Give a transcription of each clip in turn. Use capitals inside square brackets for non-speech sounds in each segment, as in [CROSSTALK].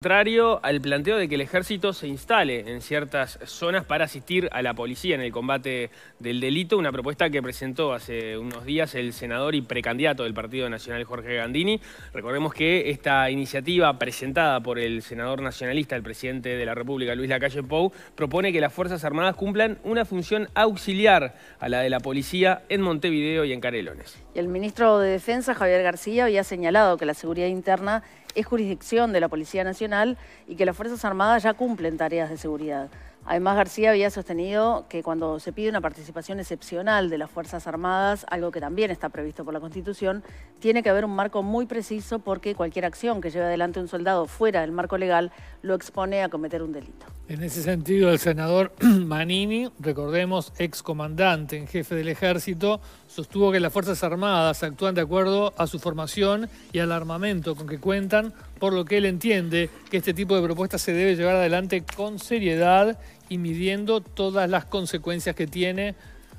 contrario al planteo de que el ejército se instale en ciertas zonas para asistir a la policía en el combate del delito, una propuesta que presentó hace unos días el senador y precandidato del Partido Nacional Jorge Gandini. Recordemos que esta iniciativa presentada por el senador nacionalista, el presidente de la República, Luis Lacalle Pou, propone que las Fuerzas Armadas cumplan una función auxiliar a la de la policía en Montevideo y en Carelones. el ministro de Defensa, Javier García, había señalado que la seguridad interna es jurisdicción de la Policía Nacional y que las Fuerzas Armadas ya cumplen tareas de seguridad. Además, García había sostenido que cuando se pide una participación excepcional de las Fuerzas Armadas, algo que también está previsto por la Constitución, tiene que haber un marco muy preciso porque cualquier acción que lleve adelante un soldado fuera del marco legal lo expone a cometer un delito. En ese sentido, el senador [CLEARS THROAT] Manini, recordemos, ex comandante en jefe del ejército, sostuvo que las Fuerzas Armadas actúan de acuerdo a su formación y al armamento con que cuentan, por lo que él entiende que este tipo de propuestas se debe llevar adelante con seriedad y midiendo todas las consecuencias que tiene.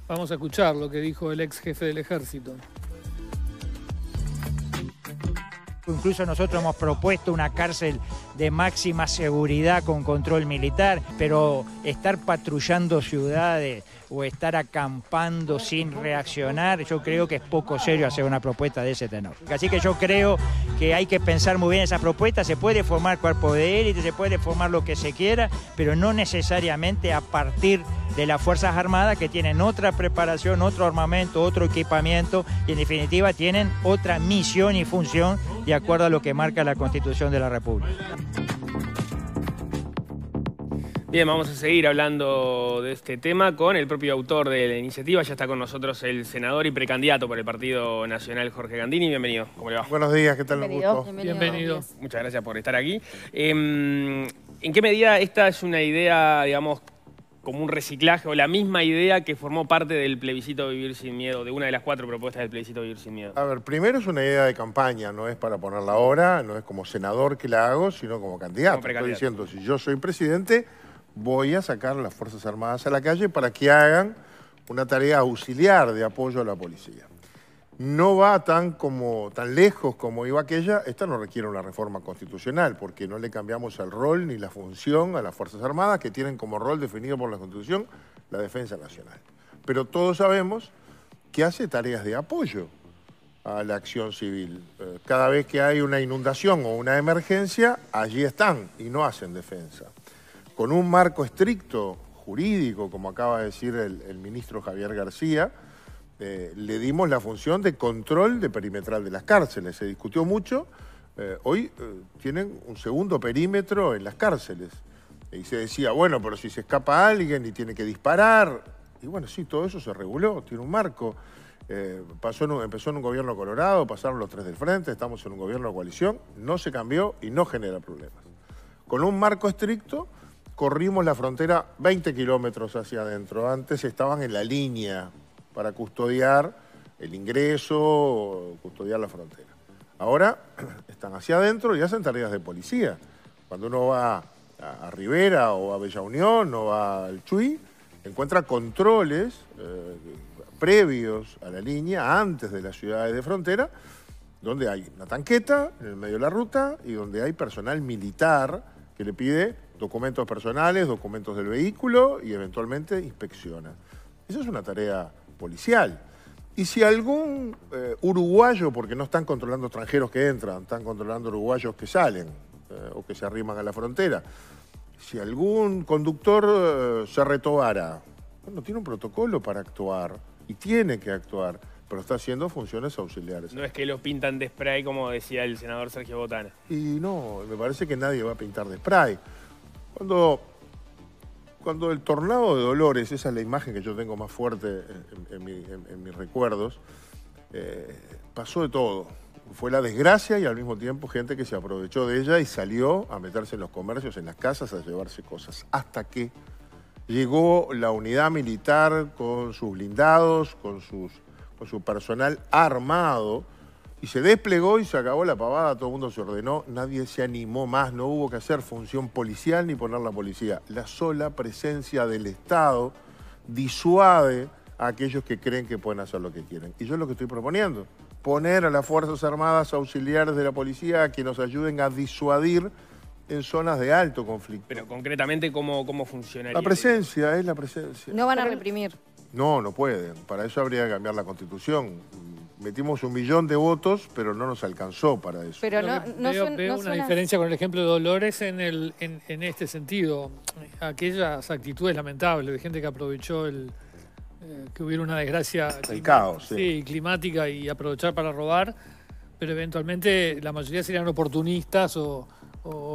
Vamos a escuchar lo que dijo el ex jefe del ejército. Incluso nosotros hemos propuesto una cárcel de máxima seguridad con control militar, pero estar patrullando ciudades o estar acampando sin reaccionar, yo creo que es poco serio hacer una propuesta de ese tenor. Así que yo creo que hay que pensar muy bien esa propuesta, se puede formar cuerpo de élite, se puede formar lo que se quiera, pero no necesariamente a partir de las Fuerzas Armadas que tienen otra preparación, otro armamento, otro equipamiento y en definitiva tienen otra misión y función de acuerdo a lo que marca la Constitución de la República. Bien, vamos a seguir hablando de este tema con el propio autor de la iniciativa. Ya está con nosotros el senador y precandidato por el Partido Nacional, Jorge Gandini. Bienvenido. ¿Cómo le va? Buenos días, ¿qué tal? Bienvenido. Muchas gracias por estar aquí. Em, ¿En qué medida esta es una idea, digamos, como un reciclaje o la misma idea que formó parte del plebiscito Vivir Sin Miedo, de una de las cuatro propuestas del plebiscito Vivir Sin Miedo? A ver, primero es una idea de campaña, no es para ponerla ahora, no es como senador que la hago, sino como candidato. Estoy diciendo, si yo soy presidente, voy a sacar a las Fuerzas Armadas a la calle para que hagan una tarea auxiliar de apoyo a la policía no va tan, como, tan lejos como iba aquella, esta no requiere una reforma constitucional, porque no le cambiamos el rol ni la función a las Fuerzas Armadas, que tienen como rol definido por la Constitución la defensa nacional. Pero todos sabemos que hace tareas de apoyo a la acción civil. Eh, cada vez que hay una inundación o una emergencia, allí están y no hacen defensa. Con un marco estricto jurídico, como acaba de decir el ministro Javier García, este, le dimos la función de control de perimetral de las cárceles. Se discutió mucho. Eh, hoy eh, tienen un segundo perímetro en las cárceles. Y se decía, bueno, pero si se escapa alguien y tiene que disparar. Y bueno, sí, todo eso se reguló, tiene un marco. Eh, pasó empezó en un gobierno colorado, pasaron los tres del frente, estamos en un gobierno de coalición, no se cambió y no genera problemas. Con un marco estricto, corrimos la frontera 20 kilómetros hacia adentro. Antes estaban en la línea para custodiar el ingreso, custodiar la frontera. Ahora [CLEARS THROAT] están hacia adentro y hacen tareas de policía. Cuando uno va a, Rivera o a Bella Unión o va al Chuy, encuentra controles eh, previos a la línea, antes de las ciudades de frontera, donde hay una tanqueta en el medio de la ruta y donde hay personal militar que le pide documentos personales, documentos del vehículo y eventualmente inspecciona. Esa es una tarea policial. Y si algún eh, uruguayo, porque no están controlando extranjeros que entran, están controlando uruguayos que salen eh, o que se arriman a la frontera, si algún conductor eh, se retobara, bueno, tiene un protocolo para actuar y tiene que actuar, pero está haciendo funciones auxiliares. No es que lo pintan de spray como decía el senador Sergio Botana. Y no, me parece que nadie va a pintar de spray. Cuando cuando el tornado de Dolores, esa es la imagen que yo tengo más fuerte en, mis recuerdos, eh, pasó de todo. Fue la desgracia y al mismo tiempo gente que se aprovechó de ella y salió a meterse en los comercios, en las casas, a llevarse cosas. Hasta que llegó la unidad militar con sus blindados, con, sus, con su personal armado y se desplegó y se acabó la pavada, todo el mundo se ordenó, nadie se animó más, no hubo que hacer función policial ni poner la policía. La sola presencia del Estado disuade a aquellos que creen que pueden hacer lo que quieren. Y yo es lo que estoy proponiendo, poner a las Fuerzas Armadas auxiliares de la policía que nos ayuden a disuadir en zonas de alto conflicto. Pero concretamente, ¿cómo, cómo funcionaría? La presencia, es la presencia. No van a reprimir. No, no pueden. Para eso habría que cambiar la constitución metimos un millón de votos, pero no nos alcanzó para eso. Pero no, veo, una diferencia con el ejemplo de Dolores en, el, en, este sentido. Aquellas actitudes lamentables de gente que aprovechó el eh, que hubiera una desgracia climática y aprovechar para robar, pero eventualmente la mayoría serían oportunistas o,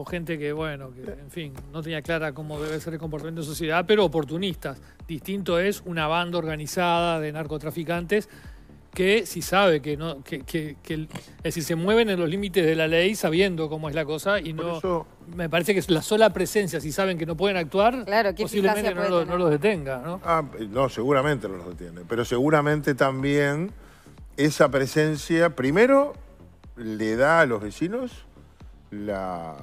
gente que, bueno, que, en fin, no tenía clara cómo debe ser el comportamiento de sociedad, pero oportunistas. Distinto es una banda organizada de narcotraficantes que si sabe que no, que, que, es decir, se mueven en los límites de la ley sabiendo cómo es la cosa y no. me parece que es la sola presencia, si saben que no pueden actuar, posiblemente no, no, los detenga, ¿no? Ah, no, seguramente no los detiene. Pero seguramente también esa presencia, primero, le da a los vecinos la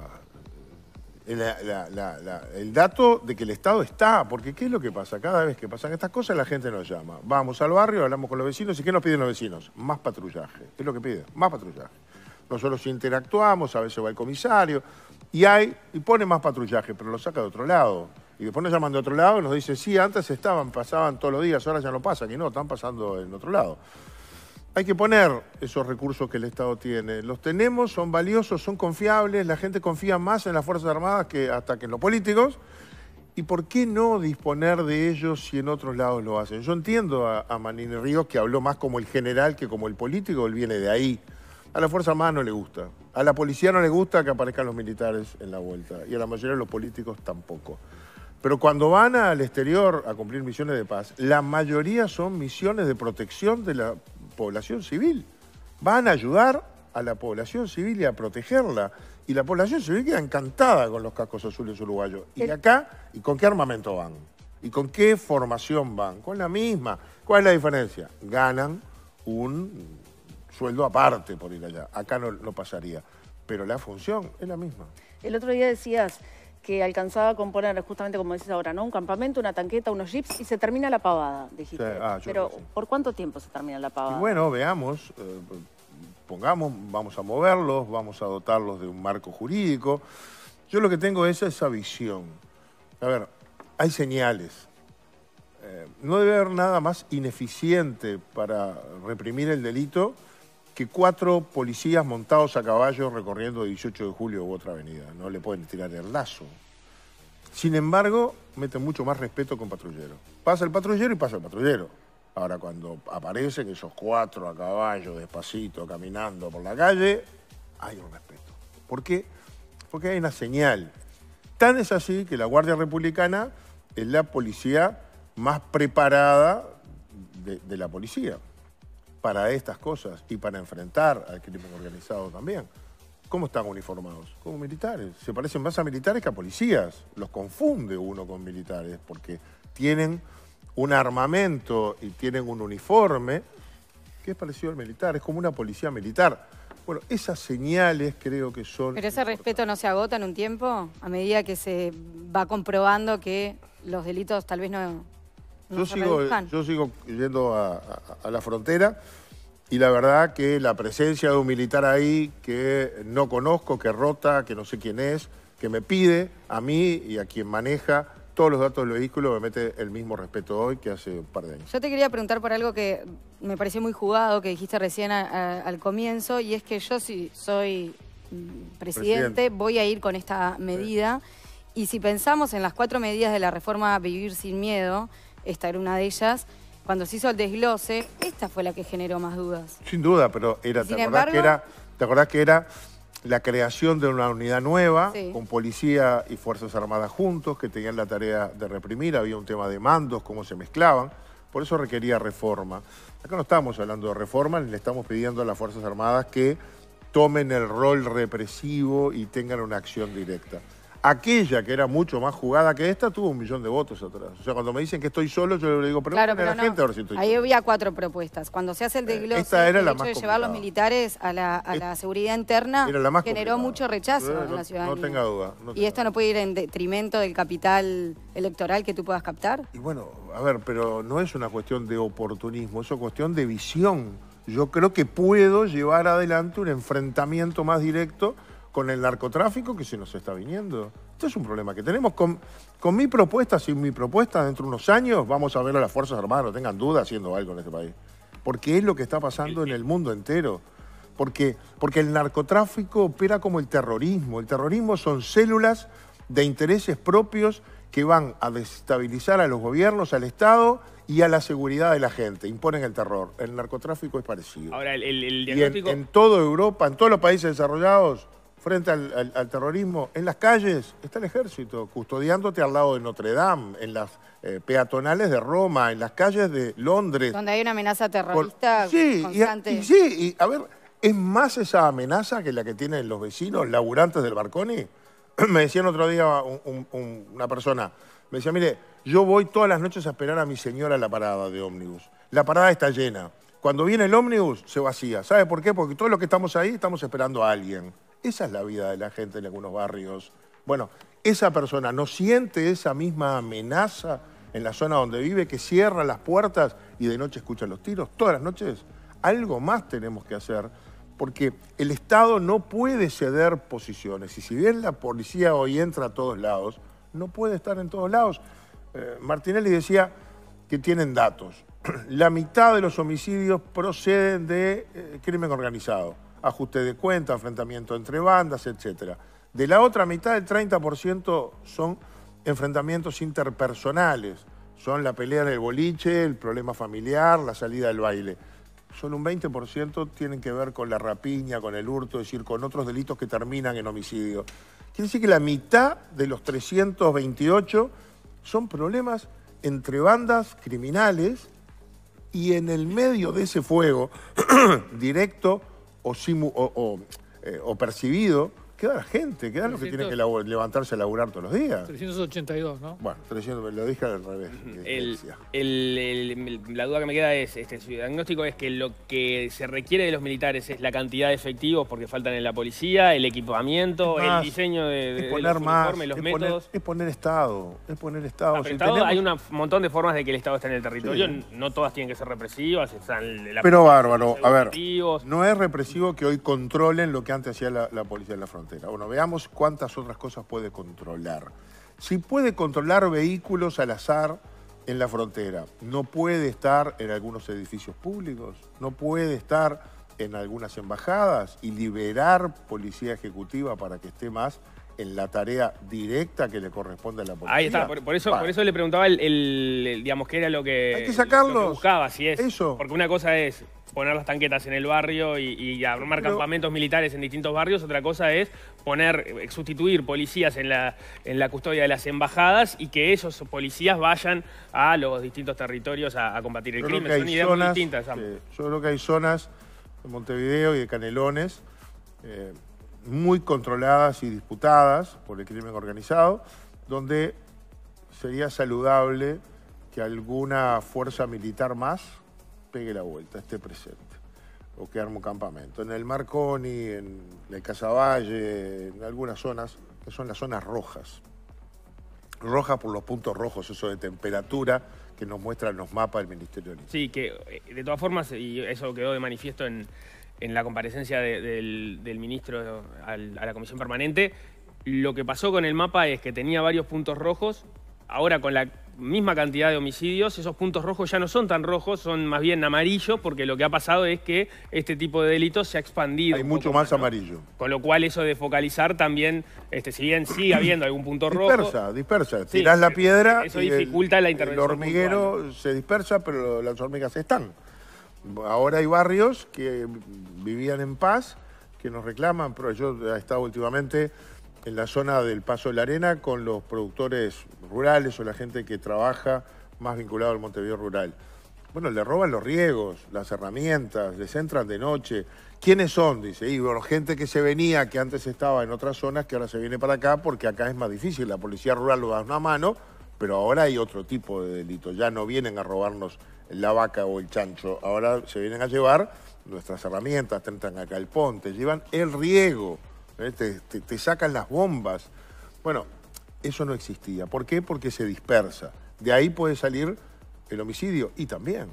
el dato de que el Estado está, porque ¿qué es lo que pasa? Cada vez que pasan estas cosas la gente nos llama. Vamos al barrio, hablamos con los vecinos y ¿qué nos piden los vecinos? Más patrullaje. ¿Qué es lo que piden? Más patrullaje. Nosotros interactuamos, a veces va el comisario y hay y pone más patrullaje, pero lo saca de otro lado. Y después nos llaman de otro lado y nos dice sí, antes estaban, pasaban todos los días, ahora ya no pasan, y no, están pasando en otro lado hay que poner esos recursos que el Estado tiene. Los tenemos, son valiosos, son confiables, la gente confía más en las Fuerzas Armadas que hasta que en los políticos. ¿Y por qué no disponer de ellos si en otros lados lo hacen? Yo entiendo a, a Manini Ríos que habló más como el general que como el político, él viene de ahí. A la Fuerza Armada no le gusta. A la policía no le gusta que aparezcan los militares en la vuelta. Y a la mayoría de los políticos tampoco. Pero cuando van al exterior a cumplir misiones de paz, la mayoría son misiones de protección de la población civil. Van a ayudar a la población civil y a protegerla. Y la población civil queda encantada con los cascos azules uruguayos. ¿Y acá? ¿Y con qué armamento van? ¿Y con qué formación van? Con la misma. ¿Cuál es la diferencia? Ganan un sueldo aparte por ir allá. Acá no, pasaría. Pero la función es la misma. El otro día decías, que alcanzaba a componer, justamente como dices ahora, ¿no? Un campamento, una tanqueta, unos jeeps y se termina la pavada, dijiste. Ah, Pero, ¿por cuánto tiempo se termina la pavada? bueno, veamos, eh, pongamos, vamos a moverlos, vamos a dotarlos de un marco jurídico. Yo lo que tengo es esa visión. A ver, hay señales. Eh, no debe haber nada más ineficiente para reprimir el delito que cuatro policías montados a caballo recorriendo 18 de julio u otra avenida. No le pueden tirar el lazo. Sin embargo, meten mucho más respeto con patrullero. Pasa el patrullero y pasa el patrullero. Ahora, cuando aparecen esos cuatro a caballo, despacito, caminando por la calle, hay un respeto. ¿Por qué? Porque hay una señal. Tan es así que la Guardia Republicana es la policía más preparada de la policía para estas cosas y para enfrentar al crimen organizado también. ¿Cómo están uniformados? Como militares. Se parecen más a militares que a policías. Los confunde uno con militares porque tienen un armamento y tienen un uniforme que es parecido al militar. Es como una policía militar. Bueno, esas señales creo que son... Pero ese respeto no se agota en un tiempo a medida que se va comprobando que los delitos tal vez no, yo sigo, yo sigo yendo a, la frontera y la verdad que la presencia de un militar ahí que no conozco, que rota, que no sé quién es, que me pide a mí y a quien maneja todos los datos del vehículo, me mete el mismo respeto hoy que hace un par de años. Yo te quería preguntar por algo que me pareció muy jugado, que dijiste recién al comienzo, y es que yo si soy mm, presidente, voy a ir con esta medida. Y si pensamos en las cuatro medidas de la reforma Vivir sin Miedo, esta era una de ellas, cuando se hizo el desglose, esta fue la que generó más dudas. Sin duda, pero era, ¿te, acordás que era la creación de una unidad nueva con policía y Fuerzas Armadas juntos que tenían la tarea de reprimir, había un tema de mandos, cómo se mezclaban, por eso requería reforma. Acá no estamos hablando de reforma, le estamos pidiendo a las Fuerzas Armadas que tomen el rol represivo y tengan una acción directa aquella que era mucho más jugada que esta tuvo un millón de votos atrás. O sea, cuando me dicen que estoy solo, yo le digo, pero no, pero la gente ahora si estoy Ahí había cuatro propuestas. Cuando se hace el eh, desglose, esta era el la hecho más de llevar llevar los militares a la, a la seguridad interna generó mucho rechazo eh, en la ciudadanía. No tenga duda. ¿Y esto no puede ir en detrimento del capital electoral que tú puedas captar? Y bueno, a ver, pero no es una cuestión de oportunismo, es una cuestión de visión. Yo creo que puedo llevar adelante un enfrentamiento más directo con el narcotráfico que se nos está viniendo. esto es un problema que tenemos. Con, con mi propuesta, sin mi propuesta, dentro de unos años vamos a ver a las Fuerzas Armadas, no tengan duda, haciendo algo en este país. Porque es lo que está pasando en el mundo entero. Porque, porque el narcotráfico opera como el terrorismo. El terrorismo son células de intereses propios que van a desestabilizar a los gobiernos, al Estado y a la seguridad de la gente. Imponen el terror. El narcotráfico es parecido. Ahora, el, diagnóstico... en toda Europa, en todos los países desarrollados, frente al, terrorismo, en las calles está el ejército custodiándote al lado de Notre Dame, en las eh, peatonales de Roma, en las calles de Londres. Donde hay una amenaza terrorista sí, constante. Y, sí, y a ver, ¿es más esa amenaza que la que tienen los vecinos laburantes del Barconi? [CLEARS THROAT] me decían otro día una persona, me decía, mire, yo voy todas las noches a esperar a mi señora a la parada de ómnibus. La parada está llena. Cuando viene el ómnibus, se vacía. ¿Sabe por qué? Porque todos los que estamos ahí estamos esperando a alguien. Esa es la vida de la gente en algunos barrios. Bueno, esa persona no siente esa misma amenaza en la zona donde vive, que cierra las puertas y de noche escucha los tiros, todas las noches. Algo más tenemos que hacer, porque el Estado no puede ceder posiciones. Y si bien la policía hoy entra a todos lados, no puede estar en todos lados. Eh, Martinelli decía que tienen datos. [CLEARS THROAT] La mitad de los homicidios proceden de eh, crimen organizado ajuste de cuentas, enfrentamiento entre bandas, etc. De la otra mitad, el 30% son enfrentamientos interpersonales, son la pelea del el boliche, el problema familiar, la salida del baile. Solo un 20% tienen que ver con la rapiña, con el hurto, es decir, con otros delitos que terminan en homicidio. Quiere decir que la mitad de los 328 son problemas entre bandas criminales y en el medio de ese fuego [CLEARS THROAT] directo o, simu, o, eh, percibido queda la gente, queda lo que tiene que levantarse a laburar todos los días. 382, ¿no? Bueno, lo dije al revés. la duda que me queda es, este, diagnóstico es que lo que se requiere de los militares es la cantidad de efectivos porque faltan en la policía, el equipamiento, el diseño de, los métodos. es poner Estado, es poner Estado. Hay un montón de formas de que el Estado esté en el territorio, no todas tienen que ser represivas. Están la pero bárbaro, a ver, no es represivo que hoy controlen lo que antes hacía la, policía en la frontera. Bueno, veamos cuántas otras cosas puede controlar. Si puede controlar vehículos al azar en la frontera, no puede estar en algunos edificios públicos, no puede estar en algunas embajadas y liberar policía ejecutiva para que esté más en la tarea directa que le corresponde a la policía. Ahí está, por, eso, por eso le preguntaba el, digamos, qué era lo que, buscaba, si es. Porque una cosa es poner las tanquetas en el barrio y, armar campamentos militares en distintos barrios, otra cosa es poner, eh, sustituir policías en la, en la custodia de las embajadas y que esos policías vayan a los distintos territorios a, combatir el crimen. Son ideas zonas, muy distintas. yo creo que hay zonas de Montevideo y de Canelones. Eh, muy controladas y disputadas por el crimen organizado, donde sería saludable que alguna fuerza militar más pegue la vuelta, esté presente, o que arme un campamento. En el Marconi, en el Casavalle, en algunas zonas, que son las zonas rojas. Rojas por los puntos rojos, eso de temperatura, que nos muestran los mapas del Ministerio de Sí, que eh, de todas formas, y eso quedó de manifiesto en en la comparecencia del, ministro a la comisión permanente, lo que pasó con el mapa es que tenía varios puntos rojos, ahora con la misma cantidad de homicidios, esos puntos rojos ya no son tan rojos, son más bien amarillos, porque lo que ha pasado es que este tipo de delitos se ha expandido. Hay mucho más, amarillo. Con lo cual eso de focalizar también, este, si bien sigue [COUGHS] habiendo algún punto rojo... Dispersa, dispersa. Tiras la piedra... Eso dificulta el, la El hormiguero se dispersa, pero las hormigas están. Ahora hay barrios que vivían en paz, que nos reclaman, pero yo he estado últimamente en la zona del Paso de la Arena con los productores rurales o la gente que trabaja más vinculado al Montevideo rural. Bueno, le roban los riegos, las herramientas, les entran de noche. ¿Quiénes son? Dice, y bueno, gente que se venía, que antes estaba en otras zonas, que ahora se viene para acá porque acá es más difícil. La policía rural lo da una mano, pero ahora hay otro tipo de delitos. Ya no vienen a robarnos la vaca o el chancho. Ahora se vienen a llevar nuestras herramientas, te entran acá el ponte, llevan el riego, ¿eh? te, sacan las bombas. Bueno, eso no existía. ¿Por qué? Porque se dispersa. De ahí puede salir el homicidio y también,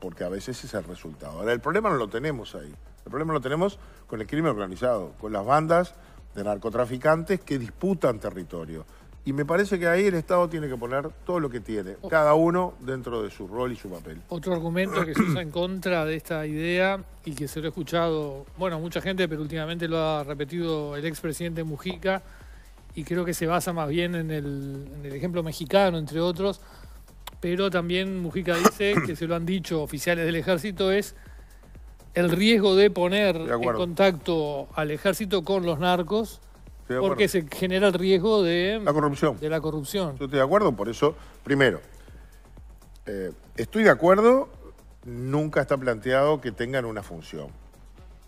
porque a veces es el resultado. Ahora, el problema no lo tenemos ahí. El problema lo tenemos con el crimen organizado, con las bandas de narcotraficantes que disputan territorio. Y me parece que ahí el Estado tiene que poner todo lo que tiene, cada uno dentro de su rol y su papel. Otro argumento que se usa en contra de esta idea y que se lo he escuchado, bueno, mucha gente, pero últimamente lo ha repetido el expresidente Mujica y creo que se basa más bien en el, ejemplo mexicano, entre otros, pero también Mujica dice, [COUGHS] que se lo han dicho oficiales del ejército, es el riesgo de poner en contacto al ejército con los narcos porque se genera el riesgo de la corrupción. De la corrupción. Yo estoy de acuerdo, por eso, primero, eh, estoy de acuerdo, nunca está planteado que tengan una función.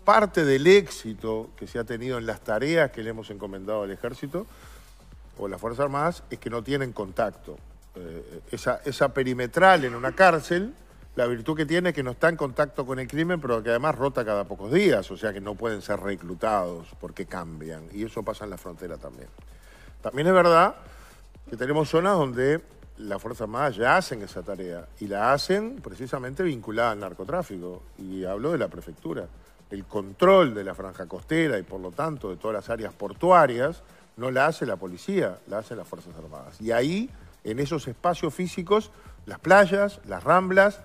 Parte del éxito que se ha tenido en las tareas que le hemos encomendado al ejército o las Fuerzas Armadas es que no tienen contacto. Eh, esa, esa perimetral en una cárcel la virtud que tiene es que no está en contacto con el crimen, pero que además rota cada pocos días, o sea que no pueden ser reclutados porque cambian. Y eso pasa en la frontera también. También es verdad que tenemos zonas donde las Fuerzas Armadas ya hacen esa tarea y la hacen precisamente vinculada al narcotráfico. Y hablo de la prefectura. El control de la franja costera y por lo tanto de todas las áreas portuarias no la hace la policía, la hacen las Fuerzas Armadas. Y ahí, en esos espacios físicos, las playas, las ramblas,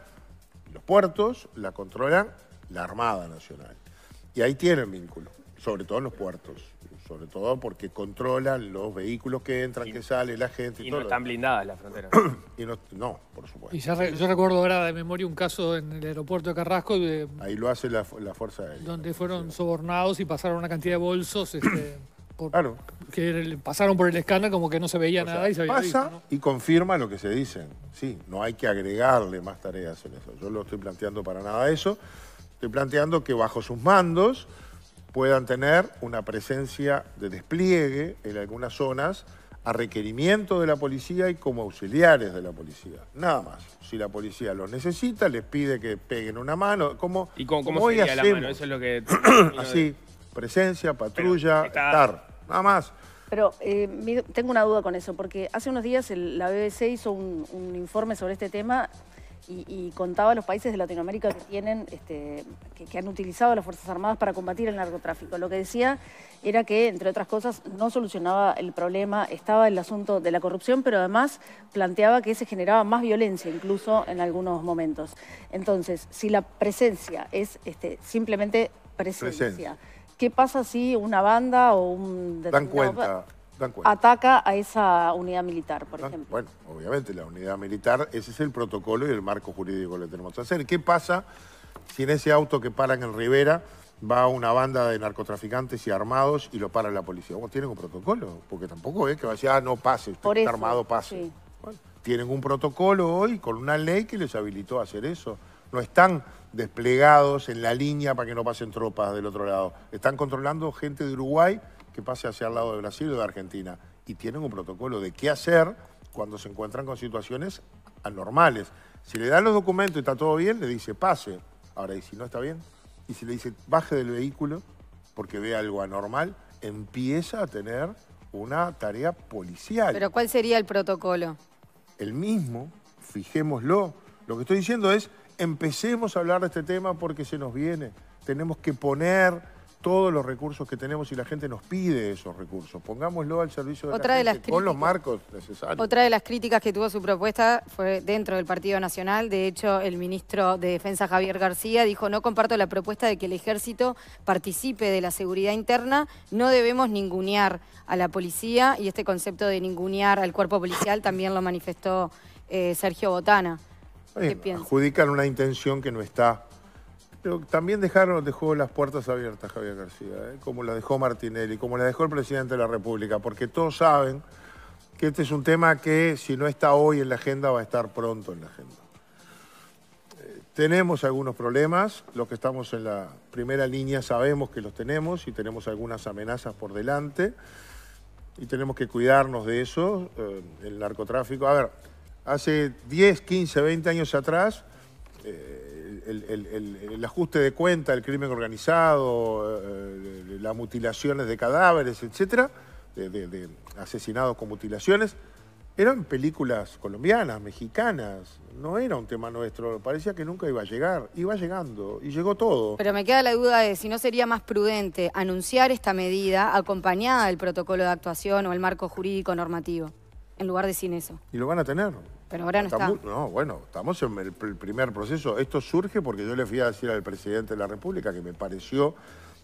los puertos la controlan la Armada Nacional. Y ahí tienen vínculo, sobre todo en los puertos. Sobre todo porque controlan los vehículos que entran, que salen, la gente. Y, no están blindadas las fronteras. [CLEARS THROAT] no, por supuesto. Y yo recuerdo ahora de memoria un caso en el aeropuerto de Carrasco. ahí lo hace la, Fuerza Donde fueron sobornados y pasaron una cantidad de bolsos. Este, claro. que pasaron por el escáner como que no se veía nada y se había Pasa y confirma lo que se dicen. Sí, no hay que agregarle más tareas en eso. Yo no estoy planteando para nada eso. Estoy planteando que bajo sus mandos puedan tener una presencia de despliegue en algunas zonas a requerimiento de la policía y como auxiliares de la policía. Nada más. Si la policía los necesita, les pide que peguen una mano. ¿Cómo, ¿Y cómo, sería la mano? [CLEARS THROAT] Así, presencia, patrulla, estar nada más. Pero eh, tengo una duda con eso, porque hace unos días la BBC hizo un, informe sobre este tema y, y, contaba los países de Latinoamérica que tienen, este, que, han utilizado las Fuerzas Armadas para combatir el narcotráfico. Lo que decía era que, entre otras cosas, no solucionaba el problema, estaba el asunto de la corrupción, pero además planteaba que se generaba más violencia, incluso en algunos momentos. Entonces, si la presencia es este, simplemente presencia ¿Qué pasa si una banda o un... Dan cuenta, Ataca a esa unidad militar, por ejemplo. Bueno, obviamente la unidad militar, ese es el protocolo y el marco jurídico que le tenemos que hacer. ¿Qué pasa si en ese auto que paran en Rivera va una banda de narcotraficantes y armados y lo para la policía. Bueno, tienen un protocolo, porque tampoco es que vaya, ah, no pase, usted está armado, pase. tienen un protocolo hoy con una ley que les habilitó a hacer eso. No están desplegados en la línea para que no pasen tropas del otro lado. Están controlando gente de Uruguay que pase hacia el lado de Brasil o de Argentina. Y tienen un protocolo de qué hacer cuando se encuentran con situaciones anormales. Si le dan los documentos y está todo bien, le dice pase. Ahora, y si no está bien, y si le dice baje del vehículo porque ve algo anormal, empieza a tener una tarea policial. Pero ¿cuál sería el protocolo? El mismo, fijémoslo. Lo que estoy diciendo es, empecemos a hablar de este tema porque se nos viene. Tenemos que poner todos los recursos que tenemos y la gente nos pide esos recursos. Pongámoslo al servicio de la gente, con los marcos necesarios. Otra de las críticas que tuvo su propuesta fue dentro del Partido Nacional. De hecho, el ministro de Defensa, Javier García, dijo no comparto la propuesta de que el Ejército participe de la seguridad interna. No debemos ningunear a la policía y este concepto de ningunear al cuerpo policial también lo manifestó eh, Sergio Botana. Adjudican una intención que no está. Pero también dejaron, dejó las puertas abiertas Javier García, ¿eh? como la dejó Martinelli, como la dejó el presidente de la República, porque todos saben que este es un tema que si no está hoy en la agenda va a estar pronto en la agenda. Eh, tenemos algunos problemas, los que estamos en la primera línea sabemos que los tenemos y tenemos algunas amenazas por delante y tenemos que cuidarnos de eso, eh, el narcotráfico. A ver, hace 10, 15, 20 años atrás, eh, el, ajuste de cuenta, el crimen organizado, eh, las mutilaciones de cadáveres, etcétera, de, asesinados con mutilaciones, eran películas colombianas, mexicanas, no era un tema nuestro, parecía que nunca iba a llegar, iba llegando y llegó todo. Pero me queda la duda de si no sería más prudente anunciar esta medida acompañada del protocolo de actuación o el marco jurídico normativo en lugar de sin eso. Y lo van a tener. Pero ahora no está. No, bueno, estamos en el primer proceso. Esto surge porque yo le fui a decir al presidente de la República que me pareció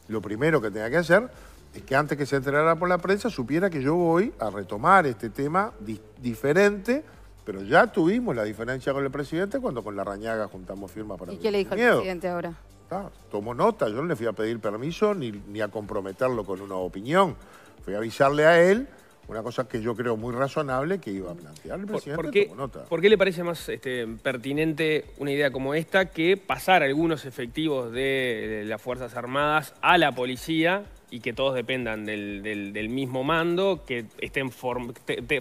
lo primero que tenía que hacer es que antes que se enterara por la prensa supiera que yo voy a retomar este tema diferente, pero ya tuvimos la diferencia con el presidente cuando con la rañaga juntamos firma para... ¿Y qué le dijo el presidente ahora? Ah, tomó nota, yo no le fui a pedir permiso ni, ni a comprometerlo con una opinión. Fui a avisarle a él una cosa que yo creo muy razonable que iba a plantear el presidente. ¿Por, qué, le parece más este, pertinente una idea como esta que pasar algunos efectivos de, las Fuerzas Armadas a la policía y que todos dependan del, mismo mando, que estén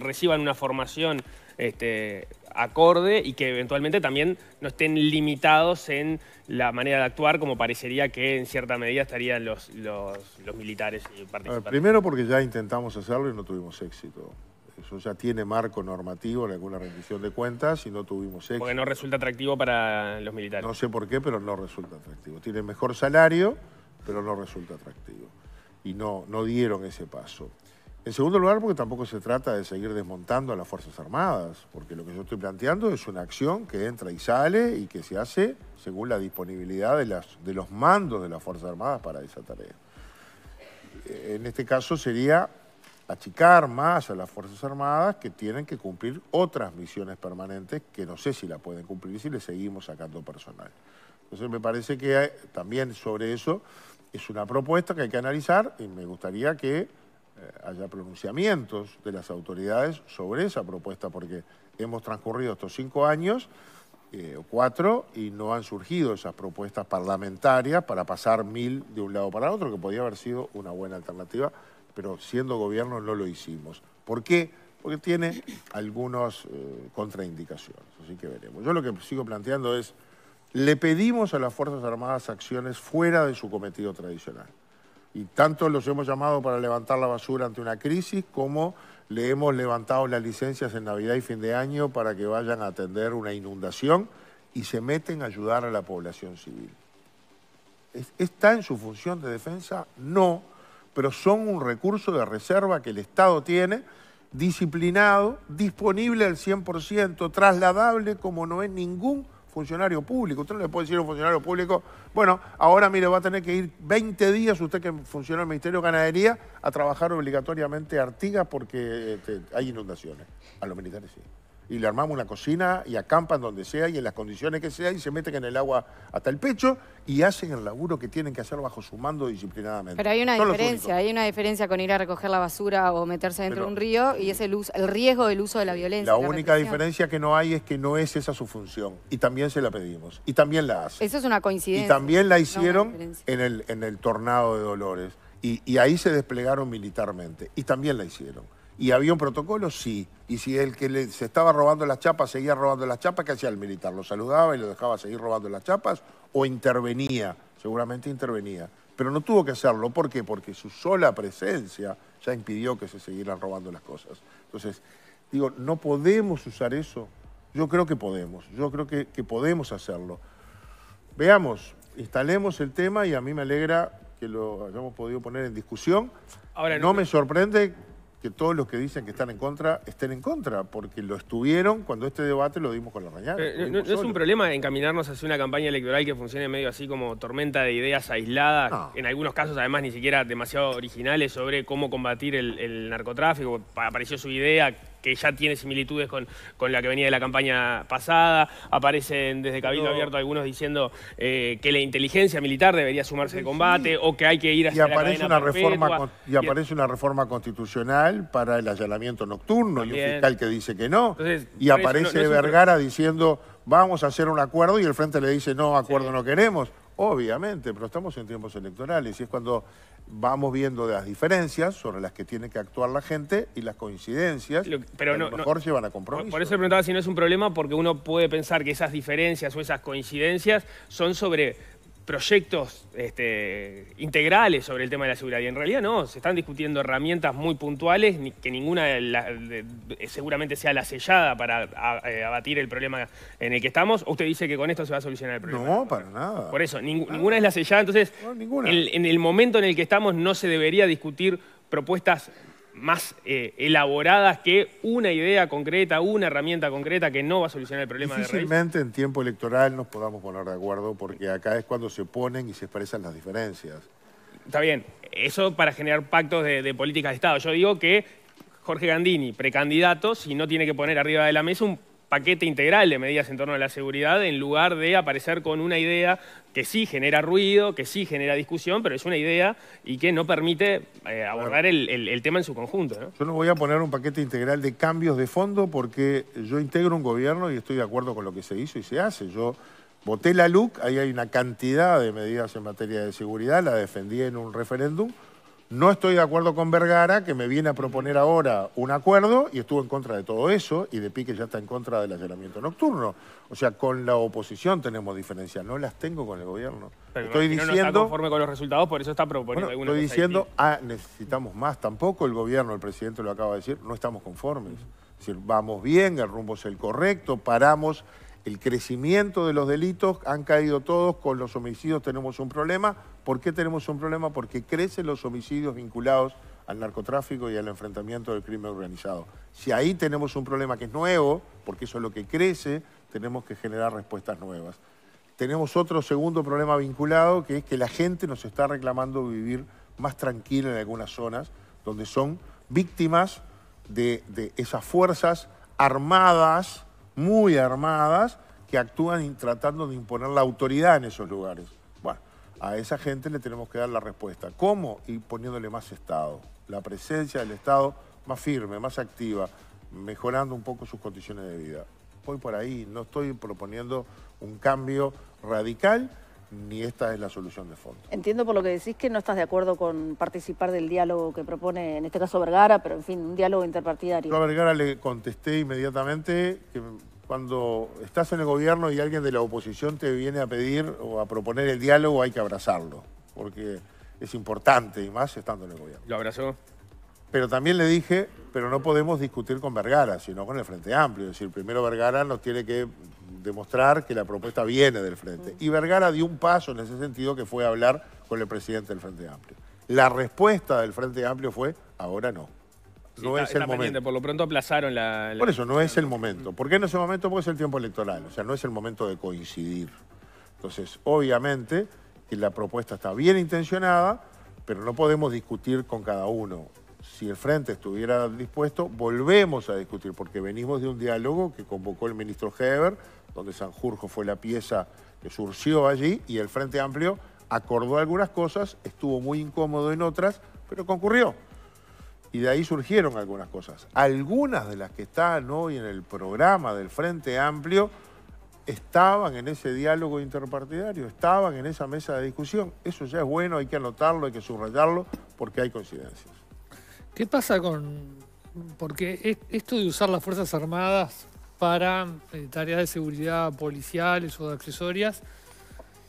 reciban una formación este, acorde y que eventualmente también no estén limitados en la manera de actuar como parecería que en cierta medida estarían los, los, militares participantes. Primero porque ya intentamos hacerlo y no tuvimos éxito. Eso ya tiene marco normativo en alguna rendición de cuentas y no tuvimos éxito. Porque no resulta atractivo para los militares. No sé por qué, pero no resulta atractivo. Tienen mejor salario, pero no resulta atractivo. Y no, no dieron ese paso. En segundo lugar, porque tampoco se trata de seguir desmontando a las Fuerzas Armadas, porque lo que yo estoy planteando es una acción que entra y sale y que se hace según la disponibilidad de, los mandos de las Fuerzas Armadas para esa tarea. Eh, en este caso sería achicar más a las Fuerzas Armadas que tienen que cumplir otras misiones permanentes que no sé si la pueden cumplir y si le seguimos sacando personal. Entonces me parece que también sobre eso es una propuesta que hay que analizar y me gustaría que eh, haya pronunciamientos de las autoridades sobre esa propuesta, porque hemos transcurrido estos cinco años eh, o cuatro y no han surgido esas propuestas parlamentarias para pasar mil de un lado para otro, que podía haber sido una buena alternativa, pero siendo gobierno no lo hicimos. ¿Por qué? Porque tiene algunas eh, contraindicaciones, así que veremos. Yo lo que sigo planteando es, le pedimos a las Fuerzas Armadas acciones fuera de su cometido tradicional y tanto los hemos llamado para levantar la basura ante una crisis como le hemos levantado las licencias en Navidad y fin de año para que vayan a atender una inundación y se meten a ayudar a la población civil. ¿Está en su función de defensa? No, pero son un recurso de reserva que el Estado tiene, disciplinado, disponible al 100%, trasladable como no es ningún funcionario público. Usted no le puede decir a un funcionario público, bueno, ahora mire, va a tener que ir 20 días usted que funciona en el Ministerio de Ganadería a trabajar obligatoriamente Artigas porque este, hay inundaciones. A los militares sí y le armamos una cocina y acampan donde sea y en las condiciones que sea y se meten en el agua hasta el pecho y hacen el laburo que tienen que hacer bajo su mando disciplinadamente. Pero hay una diferencia, hay una diferencia con ir a recoger la basura o meterse dentro de un río y es el, el riesgo del uso de la violencia. La, única diferencia que no hay es que no es esa su función y también se la pedimos y también la hace. Eso es una coincidencia. Y también la hicieron en, el, en el tornado de Dolores y ahí se desplegaron militarmente y también la hicieron. ¿Y había un protocolo? Sí. Y si el que se estaba robando las chapas seguía robando las chapas, ¿qué hacía el militar? ¿Lo saludaba y lo dejaba seguir robando las chapas? ¿O intervenía? Seguramente intervenía. Pero no tuvo que hacerlo. ¿Por qué? Porque su sola presencia ya impidió que se siguieran robando las cosas. Entonces, digo, no podemos usar eso. Yo creo que podemos. Yo creo que, que podemos hacerlo. Veamos, instalemos el tema y a mí me alegra que lo hayamos podido poner en discusión. Ahora, no me sorprende que todos los que dicen que están en contra estén en contra, porque lo estuvieron cuando este debate lo dimos con la mañana. Eh, no, es un problema encaminarnos hacia una campaña electoral que funcione medio así como tormenta de ideas aisladas, en algunos casos además ni siquiera demasiado originales sobre cómo combatir el narcotráfico. Apareció su idea que ya tiene similitudes con, la que venía de la campaña pasada. Aparecen desde Cabildo Abierto algunos diciendo eh, que la inteligencia militar debería sumarse al combate o que hay que ir hacia aparece la una reforma Y aparece una reforma constitucional para el allanamiento nocturno y un fiscal que dice que no. y aparece Vergara diciendo vamos a hacer un acuerdo y el frente le dice no, acuerdo no queremos. Obviamente, pero estamos en tiempos electorales y es cuando vamos viendo las diferencias sobre las que tiene que actuar la gente y las coincidencias pero no, a lo mejor a Por eso preguntaba si no es un problema porque uno puede pensar que esas diferencias o esas coincidencias son sobre proyectos este, integrales sobre el tema de la seguridad. Y en realidad no, se están discutiendo herramientas muy puntuales, que ninguna eh, seguramente sea la sellada para eh, abatir el problema en el que estamos. ¿O usted dice que con esto se va a solucionar el problema? No, para nada. Por eso, ninguna es la sellada. Entonces, en el momento en el que estamos no se debería discutir propuestas más eh, elaboradas que una idea concreta, una herramienta concreta que no va a solucionar el problema de Difícilmente en tiempo electoral nos podamos poner de acuerdo porque acá es cuando se oponen y se expresan las diferencias. Está bien, eso para generar pactos de, de políticas de Estado. Yo digo que Jorge Gandini, precandidato, si no tiene que poner arriba de la mesa un paquete integral de medidas en torno a la seguridad en lugar de aparecer con una idea que sí genera ruido, que sí genera discusión, pero es una idea y que no permite eh, abordar el, tema en su conjunto. Yo no voy a poner un paquete integral de cambios de fondo porque yo integro un gobierno y estoy de acuerdo con lo que se hizo y se hace. Yo voté la LUC, ahí hay una cantidad de medidas en materia de seguridad, la defendí en un referéndum. No estoy de acuerdo con Vergara, que me viene a proponer ahora un acuerdo y estuvo en contra de todo eso, y de Pique ya está en contra del allanamiento nocturno. O sea, con la oposición tenemos diferencias, no las tengo con el gobierno. estoy diciendo, no está conforme con los resultados, por eso está proponiendo bueno, Estoy diciendo, ah, necesitamos más. Tampoco el gobierno, el presidente lo acaba de decir, no estamos conformes. Es decir, vamos bien, el rumbo es el correcto, paramos el crecimiento de los delitos, han caído todos, con los homicidios tenemos un problema. ¿Por qué tenemos un problema? Porque crecen los homicidios vinculados al narcotráfico y al enfrentamiento del crimen organizado. Si ahí tenemos un problema que es nuevo, porque eso es lo que crece, tenemos que generar respuestas nuevas. Tenemos otro segundo problema vinculado, que es que la gente nos está reclamando vivir más tranquila en algunas zonas, donde son víctimas de, de esas fuerzas armadas muy armadas que actúan tratando de imponer la autoridad en esos lugares. Bueno, a esa gente le tenemos que dar la respuesta. ¿Cómo? Y poniéndole más Estado. La presencia del Estado más firme, más activa, mejorando un poco sus condiciones de vida. Voy por ahí, no estoy proponiendo un cambio radical, ni esta es la solución de fondo. Entiendo por lo que decís que no estás de acuerdo con participar del diálogo que propone, en este caso Vergara, pero en fin, un diálogo interpartidario. a Vergara le contesté inmediatamente que cuando estás en el gobierno y alguien de la oposición te viene a pedir o a proponer el diálogo, hay que abrazarlo, porque es importante y más estando en el gobierno. ¿Lo abrazó? Pero también le dije, pero no podemos discutir con Vergara, sino con el Frente Amplio. Es decir, primero Vergara nos tiene que demostrar que la propuesta viene del Frente. Mm. Y Vergara dio un paso en ese sentido que fue hablar con el presidente del Frente Amplio. La respuesta del Frente Amplio fue, ahora no. No es el momento. Por lo pronto aplazaron la, Por eso, no es el mm. momento. ¿Por qué no es el momento? Porque es el tiempo electoral. O sea, no es el momento de coincidir. Entonces, obviamente que la propuesta está bien intencionada, pero no podemos discutir con cada uno si el Frente estuviera dispuesto, volvemos a discutir, porque venimos de un diálogo que convocó el ministro Heber, donde Sanjurjo fue la pieza que surgió allí, y el Frente Amplio acordó algunas cosas, estuvo muy incómodo en otras, pero concurrió. Y de ahí surgieron algunas cosas. Algunas de las que están hoy en el programa del Frente Amplio estaban en ese diálogo interpartidario, estaban en esa mesa de discusión. Eso ya es bueno, hay que anotarlo, hay que subrayarlo, porque hay coincidencias. ¿Qué pasa con.? Porque esto de usar las Fuerzas Armadas para eh, tareas de seguridad policiales o de accesorias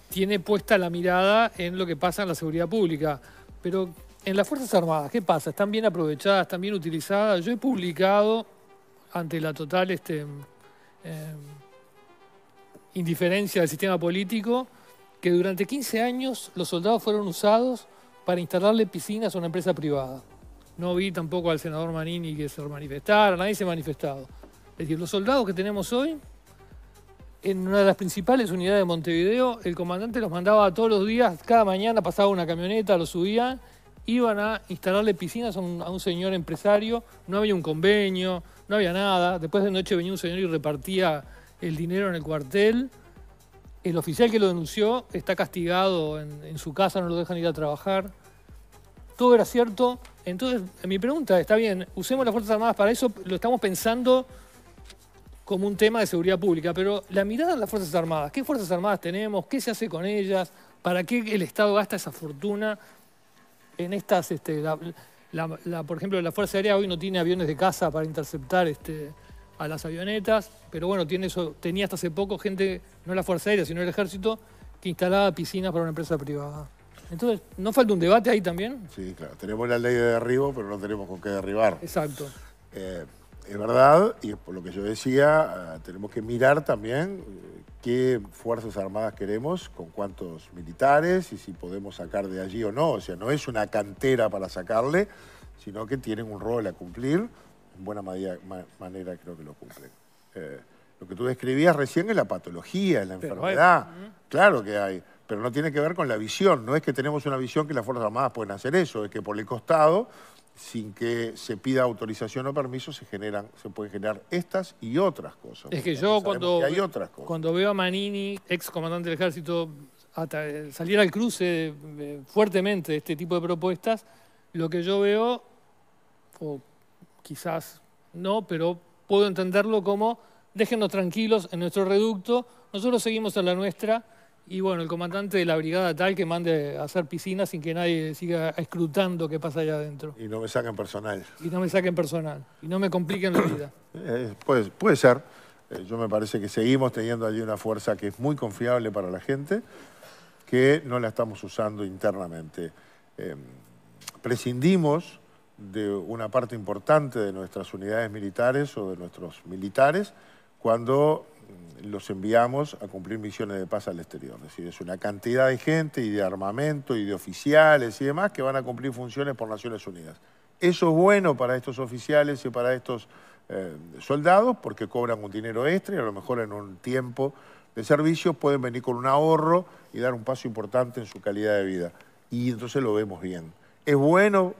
tiene puesta la mirada en lo que pasa en la seguridad pública. Pero en las Fuerzas Armadas, ¿qué pasa? ¿Están bien aprovechadas? ¿Están bien utilizadas? Yo he publicado ante la total este, em, indiferencia del sistema político que durante 15 años los soldados fueron usados para instalarle piscinas a una empresa privada. No vi tampoco al senador Manini que se manifestara, nadie se ha manifestado. Es decir, los soldados que tenemos hoy, en una de las principales unidades de Montevideo, el comandante los mandaba todos los días, cada mañana pasaba una camioneta, los subía, iban a instalarle piscinas a un, señor empresario, no había un convenio, no había nada. Después de noche venía un señor y repartía el dinero en el cuartel. El oficial que lo denunció está castigado en su casa, no lo dejan ir a trabajar. Todo era cierto entonces, mi pregunta, está bien, usemos las Fuerzas Armadas para eso, lo estamos pensando como un tema de seguridad pública, pero la mirada de las Fuerzas Armadas, ¿qué Fuerzas Armadas tenemos? ¿Qué se hace con ellas? ¿Para qué el Estado gasta esa fortuna en estas, este, por ejemplo, la Fuerza Aérea hoy no tiene aviones de caza para interceptar este, a las avionetas, pero bueno, tiene eso, tenía hasta hace poco gente, no la Fuerza Aérea, sino el Ejército, que instalaba piscinas para una empresa privada. Entonces, ¿no falta un debate ahí también? Sí, claro. Tenemos la ley de derribo, pero no tenemos con qué derribar. Exacto. Eh, es verdad, y por lo que yo decía, ah, tenemos que mirar también eh, qué Fuerzas Armadas queremos, con cuántos militares y si podemos sacar de allí o no. O sea, no es una cantera para sacarle, sino que tienen un rol a cumplir. En buena manera, creo que lo cumplen. Eh, lo que tú describías recién es la patología, es la enfermedad. Claro que hay pero no tiene que ver con la visión. No es que tenemos una visión que las Fuerzas Armadas pueden hacer eso, es que por el costado, sin que se pida autorización o permiso, se generan, se pueden generar estas y otras cosas. Es que yo cuando, cuando veo a Manini, ex comandante del ejército, eh, salir al cruce eh, fuertemente de este tipo de propuestas, lo que yo veo, o quizás no, pero puedo entenderlo como déjenos tranquilos en nuestro reducto, nosotros seguimos en la nuestra y bueno, el comandante de la brigada tal que mande a hacer piscina sin que nadie siga escrutando qué pasa allá adentro. Y no me saquen personal. Y no me saquen personal. Y no me compliquen la vida. [COUGHS] pues, puede ser. Eh, yo me parece que seguimos teniendo allí una fuerza que es muy confiable para la gente, que no la estamos usando internamente. Em, prescindimos de una parte importante de nuestras unidades militares o de nuestros militares cuando Mm, los enviamos a cumplir misiones de paz al exterior. Es decir, es una cantidad de gente y de armamento y de oficiales y demás que van a cumplir funciones por Naciones Unidas. Eso es bueno para estos oficiales y para estos eh, soldados porque cobran un dinero extra y a lo mejor en un tiempo de servicio pueden venir con un ahorro y dar un paso importante en su calidad de vida. Y entonces lo vemos bien. Es bueno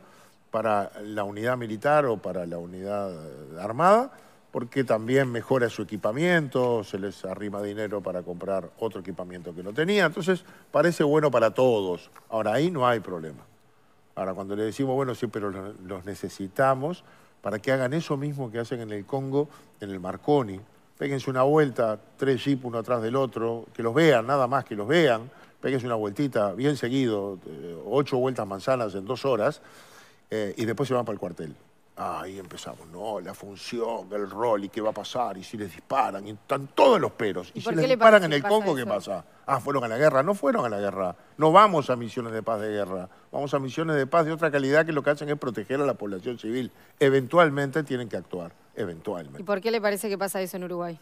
para la unidad militar o para la unidad eh, armada, porque también mejora su equipamiento, se les arrima dinero para comprar otro equipamiento que no tenía. Entonces, parece bueno para todos. Ahora, ahí no hay problema. Ahora, cuando le decimos, bueno, sí, pero los necesitamos para que hagan eso mismo que hacen en el Congo, en el Marconi. Péguense una vuelta, tres jeep uno atrás del otro, que los vean, nada más que los vean. Péguense una vueltita bien seguido, eh, ocho vueltas manzanas en dos horas, eh, y después se van para el cuartel. Ahí empezamos, no, la función, el rol y qué va a pasar, y si les disparan, y están todos los peros. Y, si les disparan en el Congo, ¿qué pasa? Ah, fueron a la guerra, no fueron a la guerra. No vamos a misiones de paz de guerra, vamos a misiones de paz de otra calidad que lo que hacen es proteger a la población civil. Eventualmente tienen que actuar, eventualmente. ¿Y por qué le parece que pasa eso en Uruguay?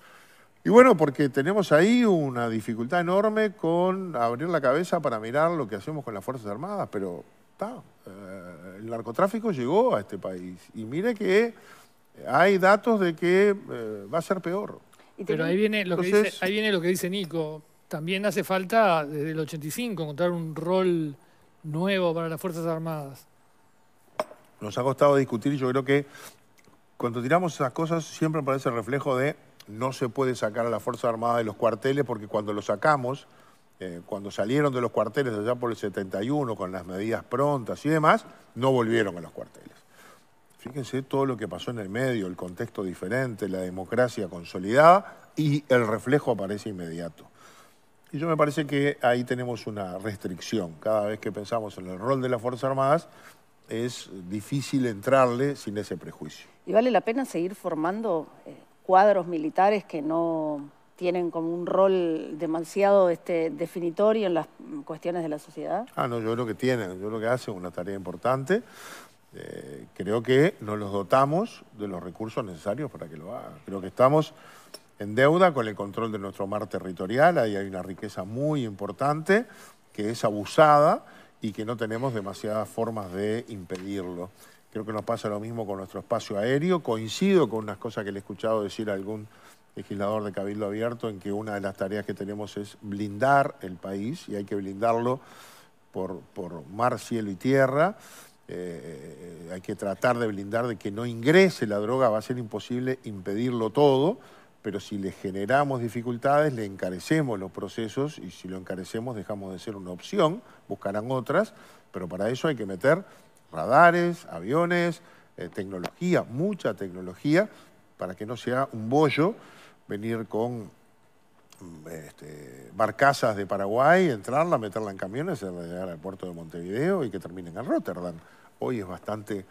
Y bueno, porque tenemos ahí una dificultad enorme con abrir la cabeza para mirar lo que hacemos con las Fuerzas Armadas, pero está. Eh, el narcotráfico llegó a este país. Y mire que eh, hay datos de que eh, va a ser peor. Pero ahí viene, lo que dice, ahí viene lo que Nico. También hace falta, desde el 85, encontrar un rol nuevo para las Fuerzas Armadas. Nos ha costado discutir y yo creo que cuando tiramos esas cosas siempre aparece el reflejo de no se puede sacar a la Fuerza Armada de los cuarteles porque cuando lo sacamos eh, cuando salieron de los cuarteles allá por el 71 con las medidas prontas y demás, no volvieron a los cuarteles. Fíjense todo lo que pasó en el medio, el contexto diferente, la democracia consolidada y el reflejo aparece inmediato. Y yo me parece que ahí tenemos una restricción. Cada vez que pensamos en el rol de las Fuerzas Armadas, es difícil entrarle sin ese prejuicio. ¿Y vale la pena seguir formando eh, cuadros militares que no tienen como un rol demasiado este, definitorio en las cuestiones de la sociedad? Ah, no, yo creo que tienen, yo creo que hacen una tarea importante. Eh, creo que no los dotamos de los recursos necesarios para que lo hagan. Creo que estamos en deuda con el control de nuestro mar territorial, ahí hay una riqueza muy importante que es abusada y que no tenemos demasiadas formas de impedirlo. Creo que nos pasa lo mismo con nuestro espacio aéreo. Coincido con unas cosas que le he escuchado decir a algún legislador de Cabildo Abierto, en que una de las tareas que tenemos es blindar el país y hay que blindarlo por, mar, cielo y tierra. Eh, hay que tratar de blindar de que no ingrese la droga, va a ser imposible impedirlo todo, pero si le generamos dificultades, le encarecemos los procesos y si lo encarecemos dejamos de ser una opción, buscarán otras, pero para eso hay que meter radares, aviones, eh, tecnología, mucha tecnología, para que no sea un bollo venir con mm, este, barcazas de Paraguay, entrarla, meterla en camiones, eh, llegar al puerto de Montevideo y que terminen en Rotterdam. Hoy es bastante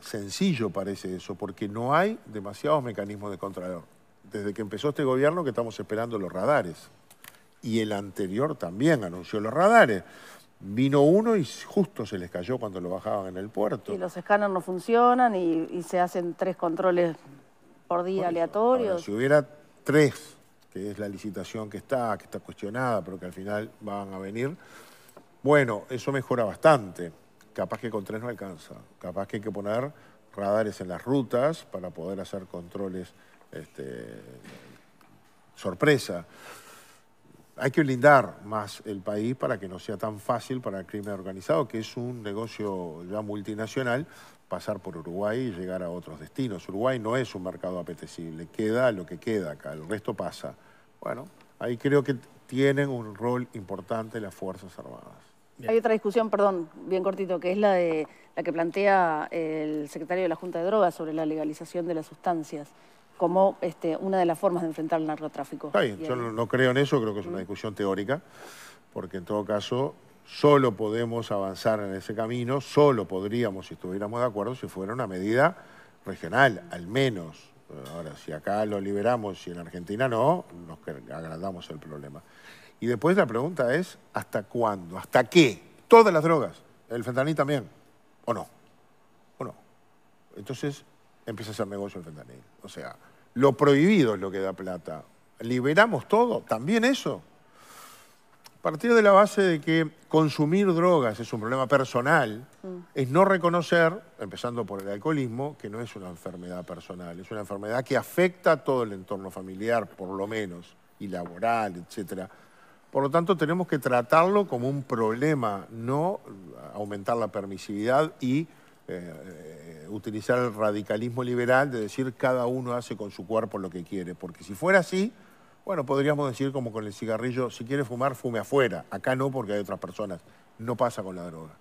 sencillo, parece eso, porque no hay demasiados mecanismos de control. Desde que empezó este gobierno que estamos esperando los radares. Y el anterior también anunció los radares. Vino uno y justo se les cayó cuando lo bajaban en el puerto. Y los escáneres no funcionan y, se hacen tres controles por día aleatorios. si hubiera Tres, que es la licitación que está, que está cuestionada, pero que al final van a venir, bueno, eso mejora bastante. Capaz que con tres no alcanza. Capaz que hay que poner radares en las rutas para poder hacer controles este, sorpresa. Hay que blindar más el país para que no sea tan fácil para el crimen organizado, que es un negocio ya multinacional pasar por Uruguay y llegar a otros destinos. Uruguay no es un mercado apetecible, queda lo que queda acá, el resto pasa. Bueno, ahí creo que tienen un rol importante las Fuerzas Armadas. Hay otra discusión, perdón, bien cortito, que es la de la que plantea eh, el secretario de la Junta de Drogas sobre la legalización de las sustancias como este, una de las formas de enfrentar el narcotráfico. yo no creo en eso, creo que es una mm. discusión teórica, porque en todo caso Solo podemos avanzar en ese camino, solo podríamos, si estuviéramos de acuerdo, si fuera una medida regional, al menos. Eh, ahora, si acá lo liberamos y en Argentina no, nos agrandamos el problema. Y después la pregunta es, ¿hasta cuándo? ¿Hasta qué? Todas las drogas, el fentanil también, ¿o no? ¿O no? Entonces empieza a ser negocio el fentanil. O sea, lo prohibido es lo que da plata. ¿Liberamos todo? ¿También eso? partir de la base de que consumir drogas es un problema personal, mm. es no reconocer, empezando por el alcoholismo, que no es una enfermedad personal, es una enfermedad que afecta a todo el entorno familiar, por lo menos, y laboral, etcétera. Por lo tanto, tenemos que tratarlo como un problema, no aumentar la permisividad y eh, eh, utilizar el radicalismo liberal de decir cada uno hace con su cuerpo lo que quiere, porque si fuera así, bueno, podríamos decir como con el cigarrillo, si quiere fumar, fume afuera. Acá no porque hay otras personas. No pasa con la droga.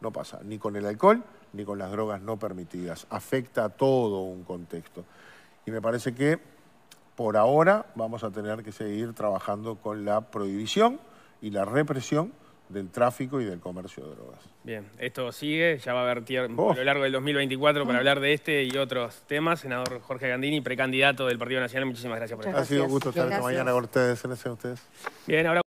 No pasa ni con el alcohol ni con las drogas no permitidas. Afecta a todo un contexto. Y me parece que por ahora vamos a tener que seguir trabajando con la prohibición y la represión del tráfico y del comercio de drogas. Bien, esto sigue, ya va a haber tiempo oh. a lo largo del 2024 para mm. hablar de este y otros temas. Senador Jorge Gandini, precandidato del Partido Nacional, muchísimas gracias por estar. aquí. Ha sido un gusto estar esta mañana con ustedes, ustedes. Bien, ahora